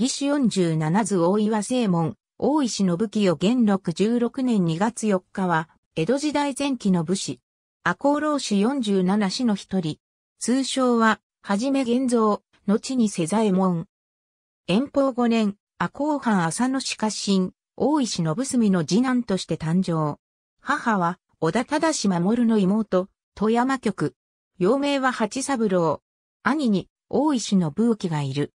義士十七図大岩正門、大石の武器を元禄十六年二月四日は、江戸時代前期の武士。赤穂浪士十七士の一人。通称は、はじめ玄造、後に世左衛門。遠方五年、赤穂藩浅野氏家臣、大石信澄の次男として誕生。母は、小田忠守の妹、富山局。幼名は八三郎。兄に、大石の武器がいる。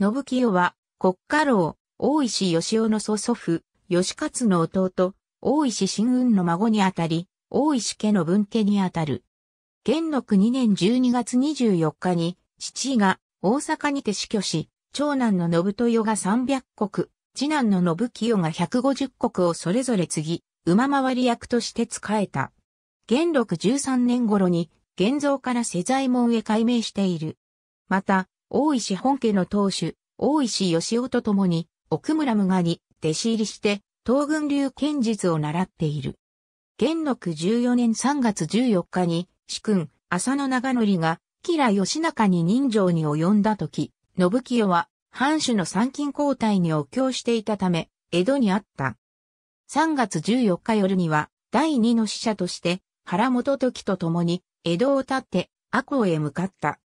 信清は、国家老、大石義雄の祖祖父、義勝の弟、大石新雲の孫にあたり、大石家の分家にあたる。元禄2年12月24日に、父が大阪にて死去し、長男の信豊が300国、次男の信清が150国をそれぞれ継ぎ、馬回り役として仕えた。元禄13年頃に、現像から世財門へ改名している。また、大石本家の当主、大石義夫と共に、奥村無我に弟子入りして、東軍流剣術を習っている。元禄14年3月14日に、主君、浅野長則が、吉良義仲に人情に及んだ時、信清は、藩主の参勤交代にお経していたため、江戸にあった。3月14日夜には、第二の使者として、原本時と共に、江戸を立って、阿古へ向かった。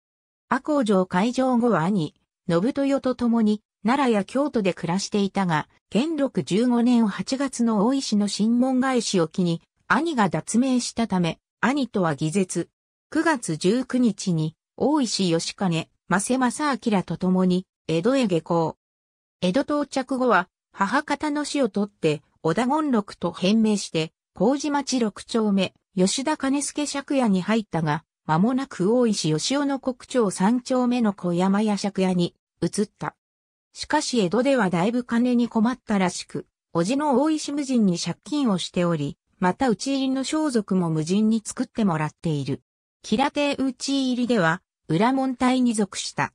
赤工城開城後は兄、信豊と共に、奈良や京都で暮らしていたが、元禄15年8月の大石の新門返しを機に、兄が脱命したため、兄とは偽絶。9月19日に、大石義兼、正正明と共に、江戸へ下校。江戸到着後は、母方の死を取って、小田権六と変名して、麹町六丁目、吉田金助借家に入ったが、間もなく大石義雄の国長三丁目の小山屋借屋に移った。しかし江戸ではだいぶ金に困ったらしく、叔父の大石無人に借金をしており、また内入りの装束も無人に作ってもらっている。平手内入りでは、裏門隊に属した。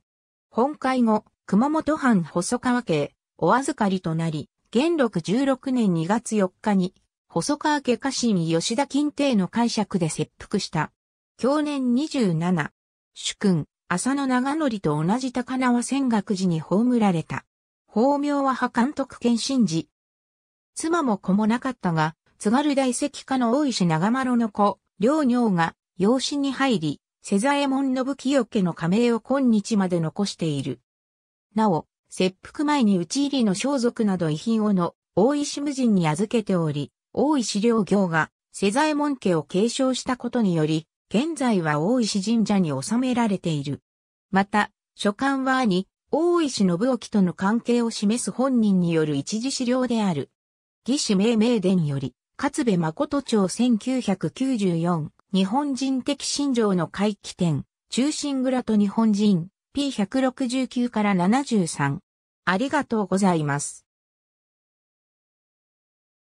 本会後、熊本藩細川家、お預かりとなり、元禄16年2月4日に、細川家家臣吉田金帝の解釈で切腹した。去年27。主君、浅野長則と同じ高輪仙岳寺に葬られた。法名は破監督兼信寺。妻も子もなかったが、津軽大石家の大石長丸の子、両尿が養子に入り、瀬左衛門信清家の加盟を今日まで残している。なお、切腹前に討ち入りの装束など遺品をの大石無人に預けており、大石良行が瀬左衛門家を継承したことにより、現在は大石神社に収められている。また、書簡は兄、大石信興との関係を示す本人による一時資料である。義士命名伝より、勝部誠町1994、日本人的信条の回帰点、中心蔵と日本人、P169 から73。ありがとうございます。